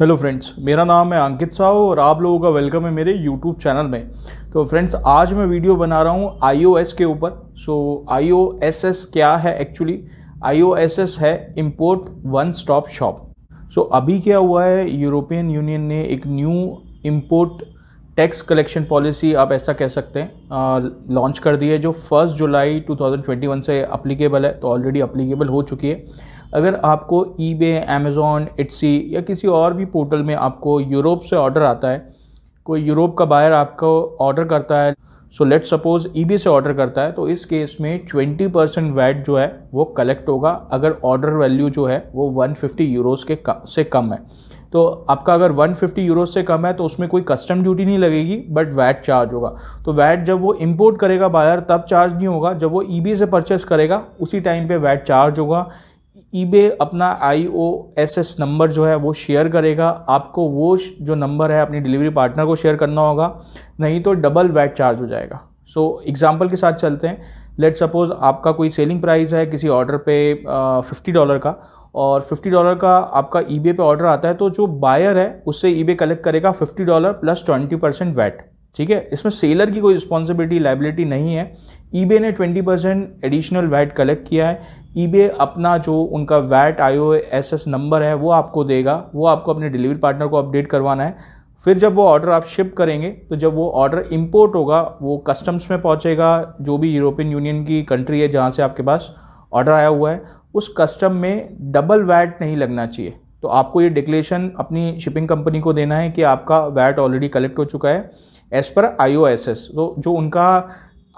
hello friends मेरा नाम है अंकित साहू और आप लोगों का वेलकम है मेरे यूट्यूब चैनल में तो फ्रेंड्स आज मैं वीडियो बना रहा हूँ आईओएस के ऊपर सो आईओएसएस क्या है एक्चुअली आईओएसएस है import one stop shop so अभी क्या हुआ है यूरोपियन यूनियन ने एक new import tax collection policy आप ऐसा कह सकते हैं लॉन्च कर दी है जो फर्स्ट जुलाई 2021 से अप्लीकेबल है तो ऑलरेडी अप्लीकेबल हो चुकी है अगर आपको ई बे अमेज़ोन इट्सी या किसी और भी पोर्टल में आपको यूरोप से ऑर्डर आता है कोई यूरोप का बायर आपको ऑर्डर करता है सो लेट सपोज़ ई से ऑर्डर करता है तो इस केस में ट्वेंटी परसेंट वैट जो है वो कलेक्ट होगा अगर ऑर्डर वैल्यू जो है वो वन फिफ्टी यूरोज़ के कम, से कम है तो आपका अगर वन फिफ्टी यूरोज से कम है तो उसमें कोई कस्टम ड्यूटी नहीं लगेगी बट वैट चार्ज होगा तो वैट जब वो इम्पोर्ट करेगा बायर तब चार्ज नहीं होगा जब वो ई से परचेस करेगा उसी टाइम पर वैट चार्ज होगा ईबे अपना I O S S number जो है वो शेयर करेगा आपको वो जो नंबर है अपनी डिलीवरी पार्टनर को शेयर करना होगा नहीं तो डबल वैट चार्ज हो जाएगा सो so, एग्जाम्पल के साथ चलते हैं लेट सपोज़ आपका कोई सेलिंग प्राइस है किसी ऑर्डर पे फिफ्टी डॉलर का और फिफ्टी डॉलर का आपका ई पे ऑर्डर आता है तो जो बायर है उससे ई कलेक्ट करेगा fifty dollar plus twenty percent VAT ठीक है इसमें सेलर की कोई रिस्पॉन्सिबिलिटी लाइबिलिटी नहीं है ई ने 20 परसेंट एडिशनल वैट कलेक्ट किया है ई अपना जो उनका VAT I O S S number है वो आपको देगा वो आपको अपने डिलीवरी पार्टनर को अपडेट करवाना है फिर जब वो ऑर्डर आप शिप करेंगे तो जब वो ऑर्डर इम्पोर्ट होगा वो कस्टम्स में पहुँचेगा जो भी यूरोपियन यूनियन की कंट्री है जहाँ से आपके पास ऑर्डर आया हुआ है उस कस्टम में डबल वैट नहीं लगना चाहिए तो आपको ये डिक्लेरेशन अपनी शिपिंग कंपनी को देना है कि आपका वैट ऑलरेडी कलेक्ट हो चुका है एज़ पर आई तो जो उनका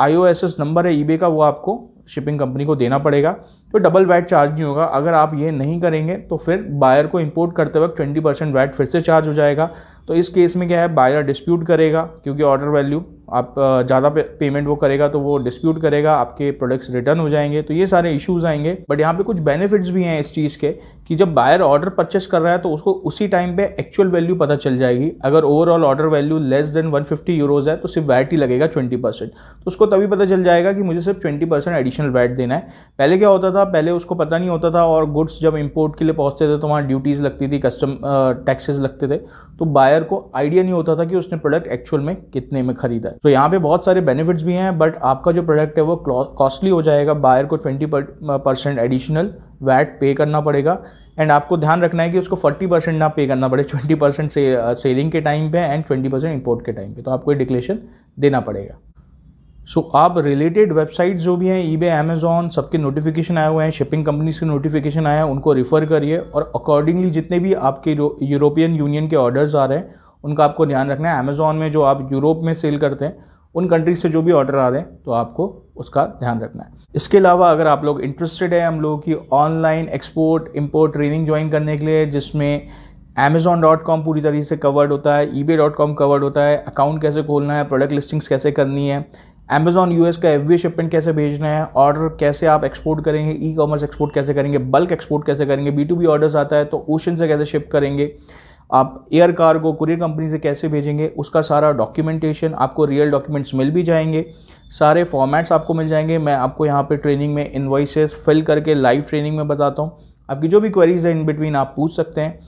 आई नंबर है ई का वो आपको शिपिंग कंपनी को देना पड़ेगा तो डबल वैट चार्ज नहीं होगा अगर आप ये नहीं करेंगे तो फिर बायर को इंपोर्ट करते वक्त ट्वेंटी परसेंट वैट फिर से चार्ज हो जाएगा तो इस केस में क्या है बायर डिस्प्यूट करेगा क्योंकि ऑर्डर वैल्यू आप ज़्यादा पे, पेमेंट वो करेगा तो वो डिस्प्यूट करेगा आपके प्रोडक्ट्स रिटर्न हो जाएंगे तो ये सारे इश्यूज आएंगे बट यहाँ पे कुछ बेनिफिट्स भी हैं इस चीज़ के कि जब बायर ऑर्डर परचेस कर रहा है तो उसको उसी टाइम पे एक्चुअल वैल्यू पता चल जाएगी अगर overall order value less than one euros है तो सिर्फ वैट ही लगेगा ट्वेंटी परसेंट तो उसको तभी पता चल जाएगा कि मुझे सिर्फ twenty percent addition additional VAT देना है पहले क्या होता था पहले उसको पता नहीं होता था और गुड्स जब इंपोर्ट के लिए पहुंचते थे तो वहाँ ड्यूटीज़ लगती थी कस्टम टैक्सेस लगते थे तो बायर को आइडिया नहीं होता था कि उसने प्रोडक्ट एक्चुअल में कितने में खरीदा है तो यहाँ पे बहुत सारे बेनिफिट्स भी हैं बट आपका जो प्रोडक्ट है वो कॉस्टली हो जाएगा बायर को ट्वेंटी परसेंट एडिशनल वैट पे करना पड़ेगा एंड आपको ध्यान रखना है कि उसको 40 परसेंट ना पे करना पड़े 20 परसेंट से सेलिंग के टाइम पे एंड 20 परसेंट इम्पोर्ट के टाइम पे तो आपको ये डिक्लेरेशन देना पड़ेगा सो so, आप रिलेटेड वेबसाइट्स जो भी हैं ई बे अमेजोन सबके नोटिफिकेशन आए हुए हैं शिपिंग कंपनीज के नोटिफिकेशन आए हैं उनको रिफ़र करिए और अकॉर्डिंगली जितने भी आपके यूरोपियन यूनियन के ऑर्डर्स आ रहे हैं उनका आपको ध्यान रखना है अमेजोन में जो आप यूरोप में सेल करते हैं उन कंट्रीज से जो भी ऑर्डर आ रहे हैं तो आपको उसका ध्यान रखना है इसके अलावा अगर आप लोग इंटरेस्टेड हैं हम लोगों की online export import training join करने के लिए जिसमें अमेजोन डॉट कॉम पूरी तरीके से कवर्ड होता है eBay dot com covered होता है अकाउंट कैसे खोलना है प्रोडक्ट लिस्टिंग्स कैसे करनी है अमेजॉन यूएस का एफ शिपमेंट कैसे भेजना है ऑर्डर कैसे आप एक्सपोर्ट करेंगे ई कॉमर्स एक्सपोर्ट कैसे करेंगे बल्क एक्सपोर्ट कैसे करेंगे बी टू बी ऑर्डर्स आता है तो ओशन से कैसे शिप करेंगे आप एयर कार को कुरियर कंपनी से कैसे भेजेंगे उसका सारा डॉक्यूमेंटेशन आपको रियल डॉक्यूमेंट्स मिल भी जाएंगे सारे फॉर्मेट्स आपको मिल जाएंगे मैं आपको यहाँ पर ट्रेनिंग में इन्वाइसेस फिल करके लाइव ट्रेनिंग में बताता हूँ आपकी जो भी क्वेरीज है इन बिटवीन आप पूछ सकते हैं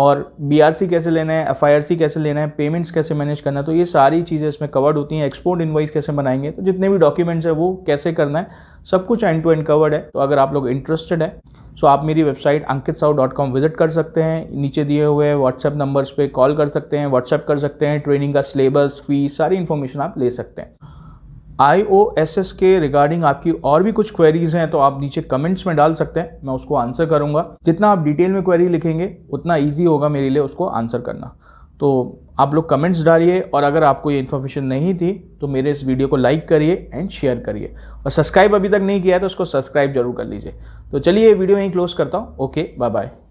और बी कैसे लेना है एफ कैसे लेना है पेमेंट्स कैसे मैनेज करना है तो ये सारी चीज़ें इसमें कवर्ड होती हैं एक्सपोर्ट इन्वाइस कैसे बनाएंगे तो जितने भी डॉक्यूमेंट्स हैं वो कैसे करना है सब कुछ एंड टू एंड कवर्ड है तो अगर आप लोग इंटरेस्टेड है सो आप मेरी website Ankit Sahu dot com visit कर सकते हैं नीचे दिए हुए व्हाट्सएप नंबर्स पर कॉल कर सकते हैं व्हाट्सएप कर सकते हैं ट्रेनिंग का सिलेबस फीस सारी इन्फॉर्मेशन आप ले सकते हैं आईओएसएस के रिगार्डिंग आपकी और भी कुछ क्वेरीज हैं तो आप नीचे कमेंट्स में डाल सकते हैं मैं उसको आंसर करूंगा जितना आप डिटेल में क्वेरी लिखेंगे उतना ईजी होगा मेरे लिए उसको आंसर करना तो आप लोग कमेंट्स डालिए और अगर आपको ये इन्फॉर्मेशन नहीं थी तो मेरे इस वीडियो को लाइक करिए एंड शेयर करिए और सब्सक्राइब अभी तक नहीं किया है तो उसको सब्सक्राइब जरूर कर लीजिए तो चलिए ये वीडियो यहीं क्लोज करता हूँ ओके बाय बाय